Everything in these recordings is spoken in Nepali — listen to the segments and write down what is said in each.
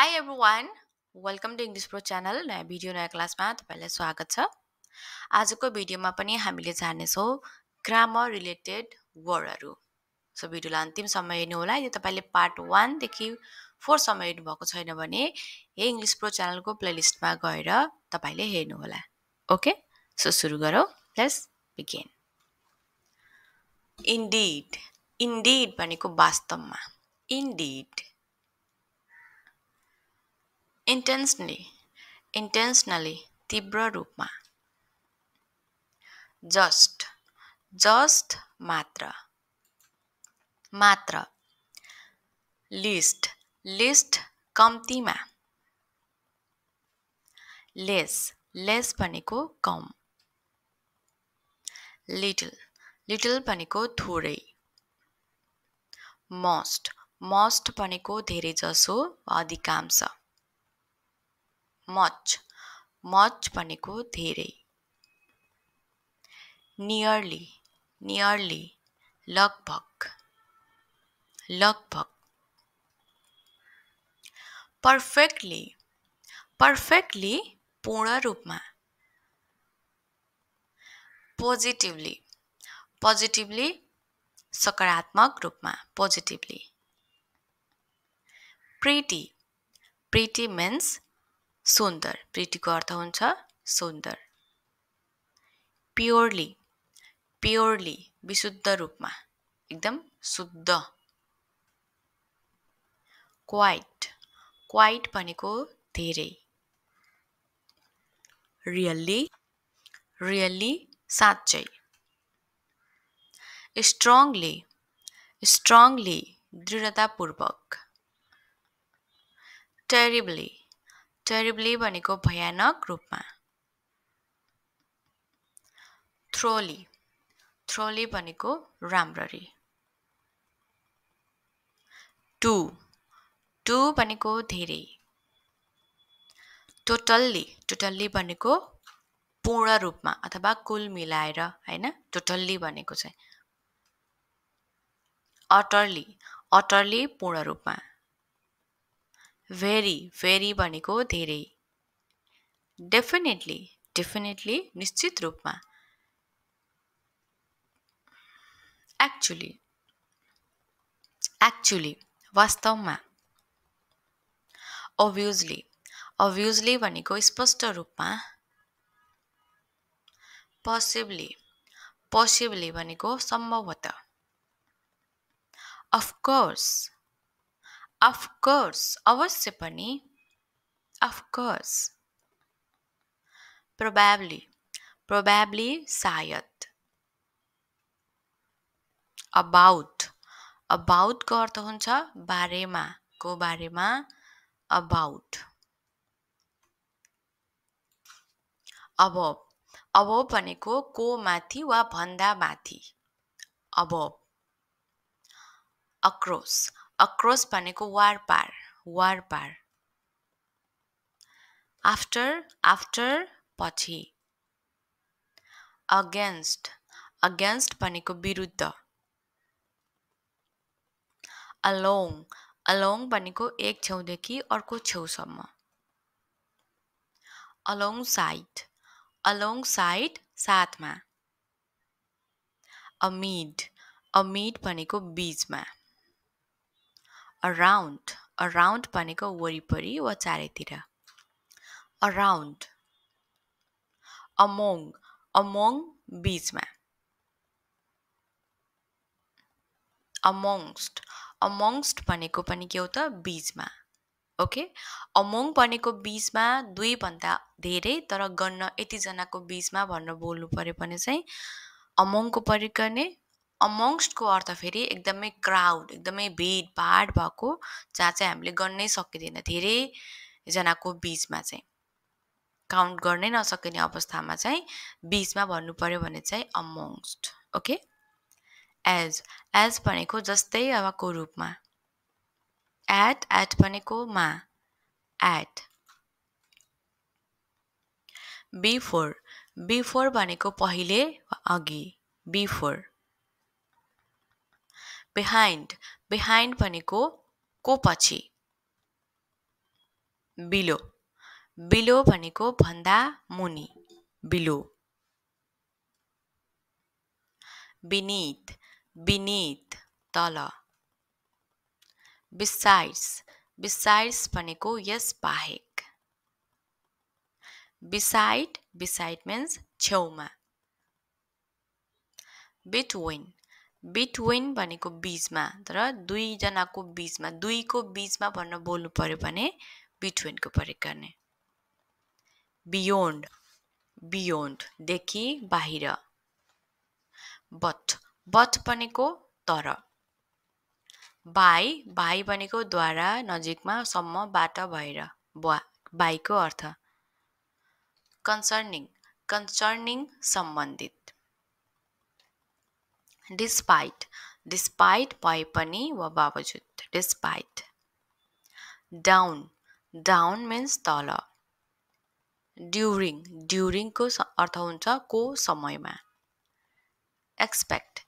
high everyone welcome to English pro channel नयाँ भिडियो नयाँ क्लासमा तपाईँलाई स्वागत छ आजको भिडियोमा पनि हामीले जानेछौँ ग्रामर रिलेटेड वर्डहरू सो भिडियोलाई अन्तिमसम्म हेर्नुहोला यदि तपाईँले पार्ट वानदेखि फोरसम्म हेर्नुभएको छैन भने यही इङ्ग्लिस प्रो च्यानलको प्लेलिस्टमा गएर तपाईँले हेर्नुहोला ओके सो सुरु गरौँ प्लस बिगेन इन्डिड इन्डिड भनेको वास्तवमा इन्डिड इन्टेन्सली इन्टेन्सनली तीव्र रूपमा जस्ट जस्ट मात्र मात्र लिस्ट लिस्ट कम्तीमा लेस लेस भनेको कम लिटल लिटल भनेको थोरै मस्ट मस्ट भनेको धेरैजसो अधिकांश मच मच भनेको धेरै नियरली नियरली लगभग लगभग पर्फेक्टली पर्फेक्टली पूर्ण रूपमा पोजिटिभली पोजिटिभली सकारात्मक रूपमा पोजिटिभली प्रिटी प्रिटी मिन्स सुन्दर प्रिटीको अर्थ हुन्छ सुन्दर प्योरली प्योरली विशुद्ध रूपमा एकदम शुद्ध क्वाइट क्वाइट भनेको धेरै रियल्ली रियल्ली साँच्चै स्ट्रङली स्ट्रङली दृढतापूर्वक टेरिबली टेरिब्ली भनेको भयानक रूपमा थ्रोली थ्रोली भनेको राम्ररी टु टु भनेको धेरै टोटल्ली टोटल्ली भनेको पूर्ण रूपमा अथवा कुल मिलाएर होइन टोटल्ली भनेको चाहिँ अटर्ली अटर्ली पूर्ण रूपमा भेरी भेरी भनेको धेरै डेफिनेटली डेफिनेटली निश्चित रूपमा एक्चुली एक्चुली वास्तवमा अभ्युजली अभ्युजली भनेको स्पष्ट रूपमा पसिबली पसिबली भनेको सम्भवत अफकोर्स अफकोर्स अवश्य पनि अफकोर्स प्रोब्याब्ली प्रोब्याब्ली सायद अबाउट अबाउटको अर्थ हुन्छ बारेमा को बारेमा अबाउट अब अब भनेको को माथि वा भन्दा माथि अब अक्रोस अक्रोस भनेको वार पार वार पार आफ्टर आफ्टर पछि अगेन्स्ट अगेन्स्ट भनेको विरुद्ध अलोङ अलोङ भनेको एक छेउदेखि अर्को छेउसम्म अलोङ साइड अलोङ साइड साथमा अमिड अमिड भनेको बिचमा अराउन्ड अराउन्ड भनेको वरिपरि वा चारैतिर अराउन्ड अमोङ अमोङ बिचमा अमोङ्स्ट अमोङ्स्ट भनेको पनि के हो त बिचमा ओके अमोङ भनेको बिचमा दुईभन्दा धेरै तर गन्न यतिजनाको बिचमा भनेर बोल्नु पऱ्यो भने चाहिँ अमोङको गर्ने अमङ्स्टको अर्थ फेरि एकदमै क्राउड एकदमै भिडभाड भएको जहाँ चाहिँ हामीले गर्नै सकिँदैन धेरैजनाको बिचमा चाहिँ काउन्ट गर्नै नसकिने अवस्थामा चाहिँ बिचमा भन्नु पऱ्यो भने चाहिँ अमोङ्स्ट ओके एज एज भनेको जस्तै अबको रूपमा एट एट भनेको मा एट बिफोर बिफोर भनेको पहिले अघि बिफोर बिहाइंड बिहाइंड को को पछि बिलो बिलो को भन्दा मुनी बिलो बिनीत बिनीत तल बिसाइड्स बिसाइड्स को यस बाहेक बिसाइड बिसाइड मीन्स छेउमा बिटविन बिट्विन भनेको बिचमा तर दुईजनाको बिचमा दुईको बिचमा भन्न बोल्नु पऱ्यो भने बिट्विनको प्रयोग गर्ने बियोन्ड बियोन्डदेखि बाहिर बट बट भनेको तर बाई बाई भनेको द्वारा नजिकमा सम्म सम्मबाट भएर बा बाईको अर्थ कन्सर्निङ कन्सर्निङ सम्बन्धित डिस्पाइट डिस्पाइट भए पनि वा बावजुद डिस्पाइट डाउन डाउन मिन्स तल ड्युरिङ ड्युरिङको अर्थ हुन्छ को समयमा एक्सपेक्ट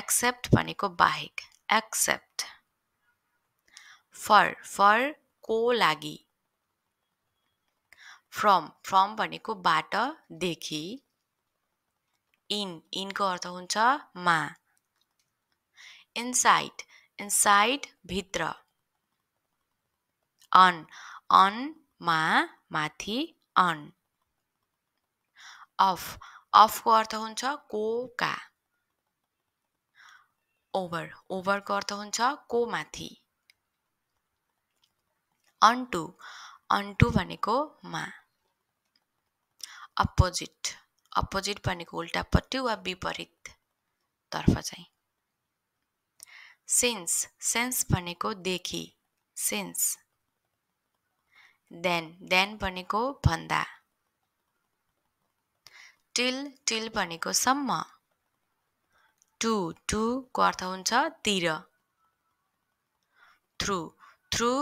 एक्सेप्ट भनेको बाहेक एक्सेप्ट फर फर को लागि फ्रम फ्रम भनेको बाटोदेखि इन इनको अर्थ हुन्छ मा इनसाइड इनसाइड भित्र अन मा माथि अन अफ अफको अर्थ हुन्छ कोका ओभर ओभरको अर्थ हुन्छ को माथि अन्टु अन्टु भनेको मा अपोजिट अपोजिट भनेको उल्टापट्टि वा विपरीततर्फ चाहिँ सिन्स सेन्स भनेको देखि सिन्स देन देन भनेको भन्दा टिल टिल भनेको सम्म टु टुको अर्थ हुन्छ तिर थ्रु थ्रु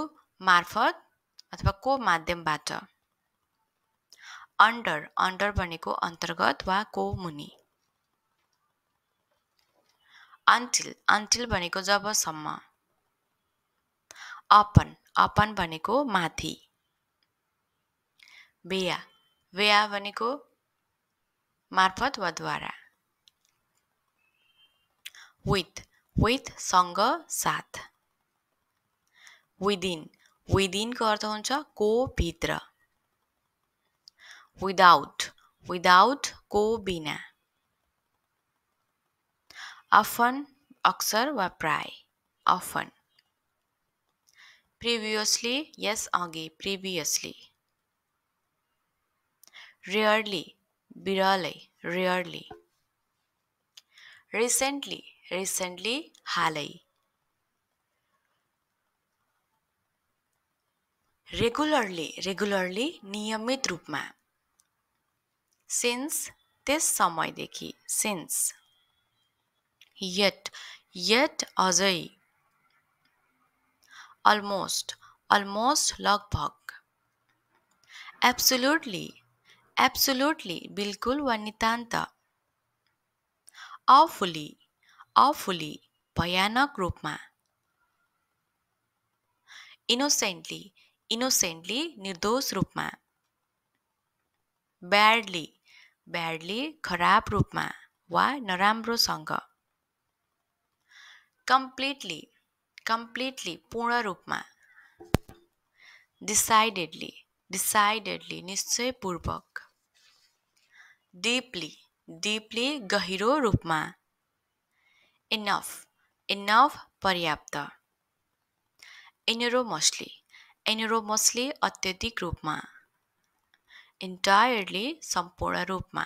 मार्फत अथवा को माध्यमबाट अन्डर अन्डर भनेको अन्तर्गत वा को मुनि अन्टिल अन्टिल भनेको जबसम्म अपन अपन भनेको माथि बेया बेया भनेको मार्फत वा द्वारा विथ विथसँग साथ विदिन विदिनको अर्थ हुन्छ को भित्र विदाउट विदाउट को बिना often अक्सर व प्राय often previously yes आगे previously rarely बिरले rarely recently recently हालै रेगुलरली रेगुलरली नियमित रूपमा सिन्स त्यस समयदेखि सिन्स yet yet अझै अलमोस्ट लगभग एब्सोल्युटली एब्सोल्युटली बिल्कुल वा नितान्त अफुली भयानक रूपमा इनोसेन्टली इनोसेन्टली निर्दोष रूपमा खराब रूपमा वा नराम्रोसँग कम्प्लिटली कम्प्लिटली पूर्ण रूपमा डिसाइडेडली डिसाइडेडली निश्चयपूर्वक डिपली डिपली गहिरो रूपमा इनफ इनफ पर्याप्त एनरोमसली एनरोमसली अत्यधिक रूपमा इन्टायरली सम्पूर्ण रूपमा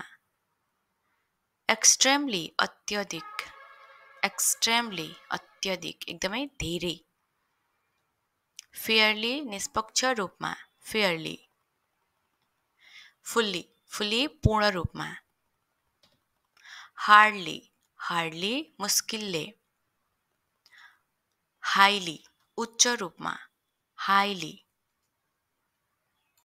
एक्सट्रिमली अत्यधिक एक्सट्रेमली अत्यधिक एकदम धीरे फेयरली निष्पक्ष में फेयरली फुल्ली फुल्ली पूर्ण रूप में हार्डली हार्डली मुस्किले हाईली उच्च रूप में हाईली